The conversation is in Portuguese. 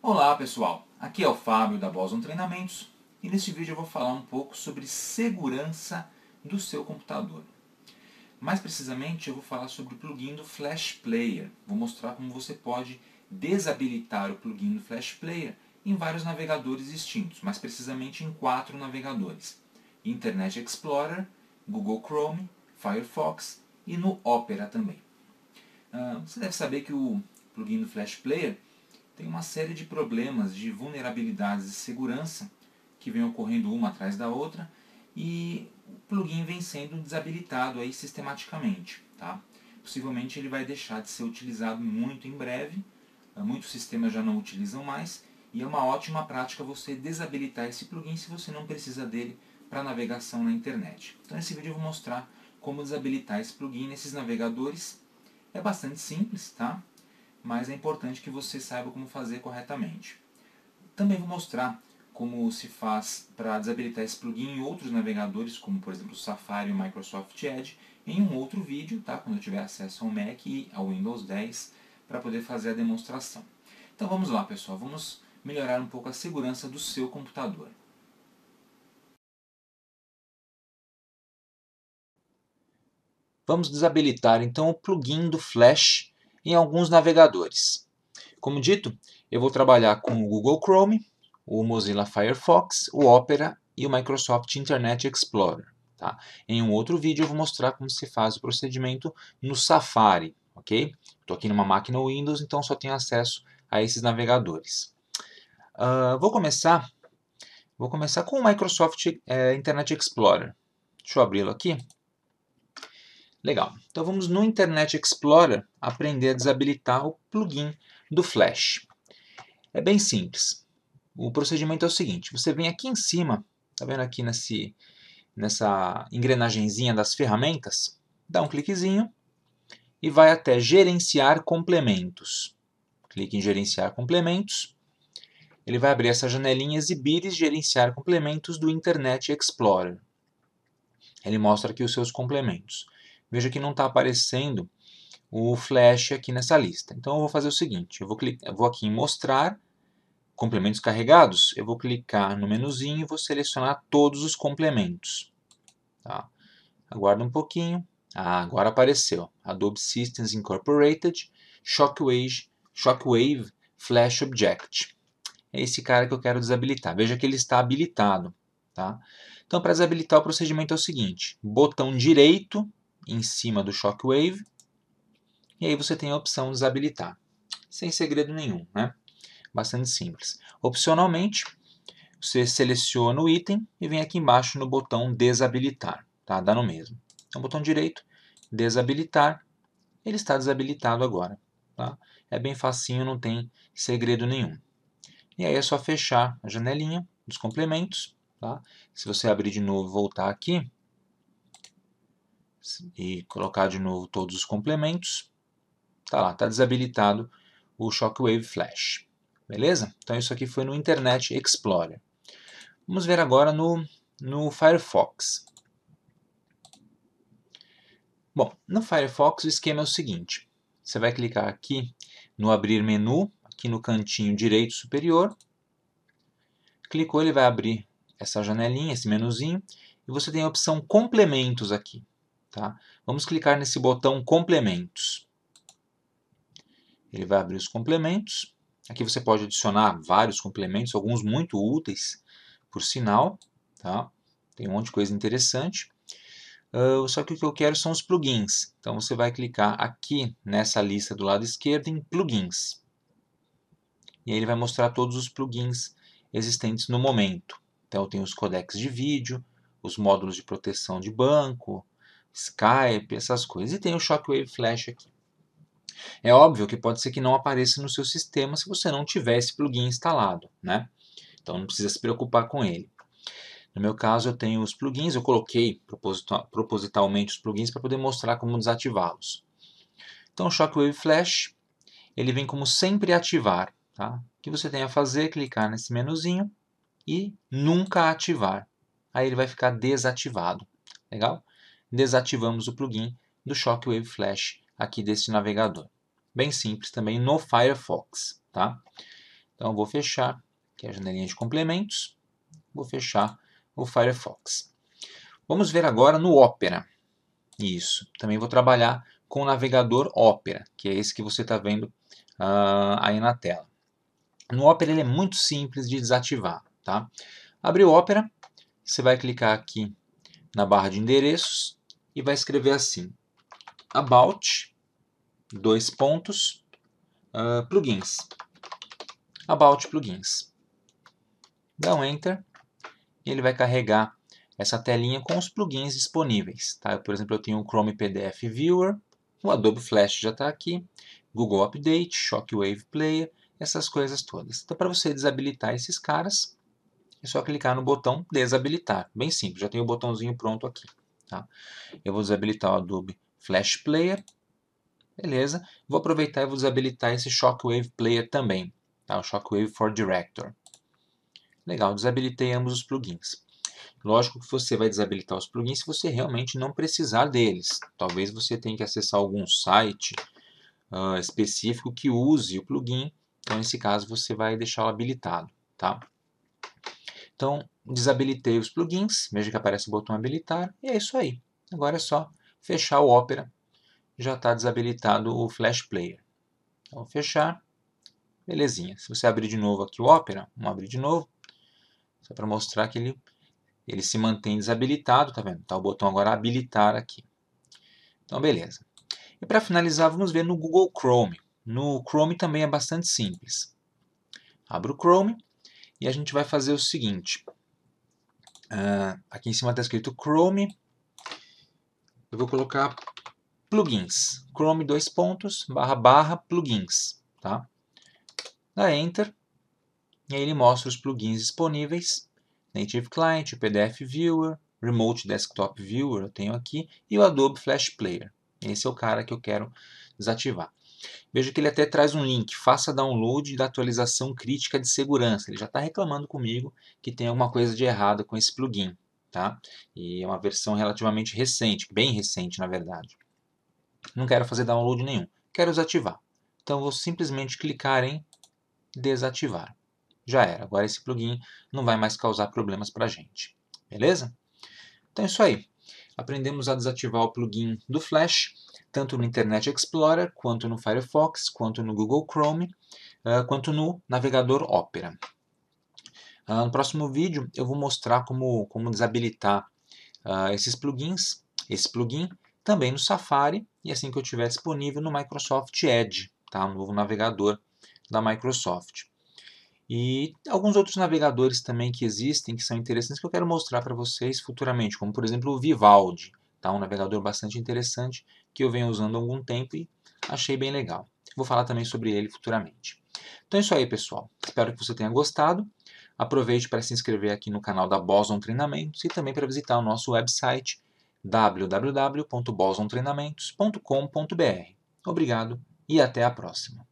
Olá pessoal, aqui é o Fábio da Boson Treinamentos e neste vídeo eu vou falar um pouco sobre segurança do seu computador. Mais precisamente eu vou falar sobre o plugin do Flash Player, vou mostrar como você pode desabilitar o plugin do Flash Player em vários navegadores distintos, mais precisamente em quatro navegadores, Internet Explorer, Google Chrome, Firefox e no Opera também. Ah, você deve saber que o plugin do Flash Player tem uma série de problemas de vulnerabilidades de segurança que vem ocorrendo uma atrás da outra e o plugin vem sendo desabilitado aí sistematicamente, tá? Possivelmente ele vai deixar de ser utilizado muito em breve, eh, muitos sistemas já não utilizam mais e é uma ótima prática você desabilitar esse plugin se você não precisa dele para navegação na internet. Então nesse vídeo eu vou mostrar como desabilitar esse plugin nesses navegadores. É bastante simples, tá? mas é importante que você saiba como fazer corretamente. Também vou mostrar como se faz para desabilitar esse plugin em outros navegadores, como por exemplo o Safari e o Microsoft Edge, em um outro vídeo, tá? quando eu tiver acesso ao Mac e ao Windows 10, para poder fazer a demonstração. Então vamos lá pessoal, vamos melhorar um pouco a segurança do seu computador. Vamos desabilitar então o plugin do Flash em alguns navegadores. Como dito, eu vou trabalhar com o Google Chrome, o Mozilla Firefox, o Opera e o Microsoft Internet Explorer. Tá? Em um outro vídeo eu vou mostrar como se faz o procedimento no Safari, ok? Estou aqui numa máquina Windows, então só tenho acesso a esses navegadores. Uh, vou começar, vou começar com o Microsoft é, Internet Explorer. Deixa eu abri-lo aqui. Legal. Então vamos no Internet Explorer aprender a desabilitar o plugin do Flash. É bem simples. O procedimento é o seguinte, você vem aqui em cima, tá vendo aqui nesse, nessa engrenagemzinha das ferramentas? Dá um cliquezinho e vai até gerenciar complementos. Clique em gerenciar complementos. Ele vai abrir essa janelinha exibir e gerenciar complementos do Internet Explorer. Ele mostra aqui os seus complementos veja que não está aparecendo o flash aqui nessa lista. Então eu vou fazer o seguinte, eu vou, clicar, eu vou aqui em mostrar complementos carregados, eu vou clicar no menuzinho e vou selecionar todos os complementos. Tá? Aguarda um pouquinho. Ah, agora apareceu. Adobe Systems Incorporated, Shockwave, Shockwave Flash Object. É esse cara que eu quero desabilitar. Veja que ele está habilitado. Tá? Então, para desabilitar o procedimento é o seguinte. Botão direito em cima do Shockwave. E aí você tem a opção de desabilitar. Sem segredo nenhum, né? Bastante simples. Opcionalmente, você seleciona o item e vem aqui embaixo no botão desabilitar. Tá? Dá no mesmo. Então, botão direito, desabilitar. Ele está desabilitado agora. Tá? É bem facinho, não tem segredo nenhum. E aí é só fechar a janelinha dos complementos. Tá? Se você abrir de novo e voltar aqui, e colocar de novo todos os complementos, tá lá, tá desabilitado o Shockwave Flash. Beleza? Então isso aqui foi no Internet Explorer. Vamos ver agora no, no Firefox. Bom, no Firefox o esquema é o seguinte. Você vai clicar aqui no abrir menu, aqui no cantinho direito superior. Clicou, ele vai abrir essa janelinha, esse menuzinho. E você tem a opção complementos aqui. Tá? Vamos clicar nesse botão complementos. Ele vai abrir os complementos. Aqui você pode adicionar vários complementos, alguns muito úteis, por sinal. Tá? Tem um monte de coisa interessante. Uh, só que o que eu quero são os plugins. Então você vai clicar aqui nessa lista do lado esquerdo em plugins. E aí ele vai mostrar todos os plugins existentes no momento. Então tem os codecs de vídeo, os módulos de proteção de banco, Skype, essas coisas. E tem o Shockwave Flash aqui. É óbvio que pode ser que não apareça no seu sistema se você não tiver esse plugin instalado, né? Então não precisa se preocupar com ele. No meu caso, eu tenho os plugins, eu coloquei propositalmente os plugins para poder mostrar como desativá-los. Então, o Shockwave Flash, ele vem como sempre ativar. Tá? O que você tem a fazer é clicar nesse menuzinho e nunca ativar. Aí ele vai ficar desativado. Legal? desativamos o plugin do Shockwave Flash aqui desse navegador. Bem simples também no Firefox. Tá? Então vou fechar aqui a janelinha de complementos, vou fechar o Firefox. Vamos ver agora no Opera. Isso, também vou trabalhar com o navegador Opera, que é esse que você está vendo uh, aí na tela. No Opera ele é muito simples de desativar. Tá? Abrir o Opera, você vai clicar aqui na barra de endereços, e vai escrever assim, about, dois pontos, uh, plugins, about plugins. Dá um enter e ele vai carregar essa telinha com os plugins disponíveis. Tá? por exemplo, eu tenho o Chrome PDF Viewer, o Adobe Flash já está aqui, Google Update, Shockwave Player, essas coisas todas. Então, para você desabilitar esses caras, é só clicar no botão desabilitar. Bem simples, já tem o botãozinho pronto aqui. Tá? Eu vou desabilitar o Adobe Flash Player, beleza. Vou aproveitar e vou desabilitar esse Shockwave Player também, tá? o Shockwave for Director. Legal, desabilitei ambos os plugins. Lógico que você vai desabilitar os plugins se você realmente não precisar deles. Talvez você tenha que acessar algum site uh, específico que use o plugin, então nesse caso você vai deixá-lo habilitado. Tá? Então, desabilitei os plugins, veja que aparece o botão habilitar, e é isso aí. Agora é só fechar o Opera, já está desabilitado o Flash Player. Então, fechar, belezinha. Se você abrir de novo aqui o Opera, vamos abrir de novo, só para mostrar que ele, ele se mantém desabilitado, tá vendo? Está o botão agora habilitar aqui. Então, beleza. E para finalizar, vamos ver no Google Chrome. No Chrome também é bastante simples. Abro o Chrome, e a gente vai fazer o seguinte. Uh, aqui em cima está escrito Chrome. Eu vou colocar plugins. Chrome dois pontos, barra, barra, plugins. Tá? Dá Enter. E aí ele mostra os plugins disponíveis. Native Client, PDF Viewer, Remote Desktop Viewer eu tenho aqui, e o Adobe Flash Player. Esse é o cara que eu quero desativar. Veja que ele até traz um link, faça download da atualização crítica de segurança. Ele já está reclamando comigo que tem alguma coisa de errado com esse plugin. Tá? E é uma versão relativamente recente, bem recente na verdade. Não quero fazer download nenhum, quero desativar. Então vou simplesmente clicar em desativar. Já era, agora esse plugin não vai mais causar problemas para a gente. Beleza? Então é isso aí. Aprendemos a desativar o plugin do Flash tanto no Internet Explorer, quanto no Firefox, quanto no Google Chrome, ah, quanto no navegador Opera. Ah, no próximo vídeo eu vou mostrar como, como desabilitar ah, esses plugins, esse plugin, também no Safari e assim que eu tiver disponível no Microsoft Edge, tá? um novo navegador da Microsoft. E alguns outros navegadores também que existem, que são interessantes, que eu quero mostrar para vocês futuramente, como por exemplo o Vivaldi. Tá? Um navegador bastante interessante que eu venho usando há algum tempo e achei bem legal. Vou falar também sobre ele futuramente. Então é isso aí, pessoal. Espero que você tenha gostado. Aproveite para se inscrever aqui no canal da Boson Treinamentos e também para visitar o nosso website www.bosontreinamentos.com.br. Obrigado e até a próxima.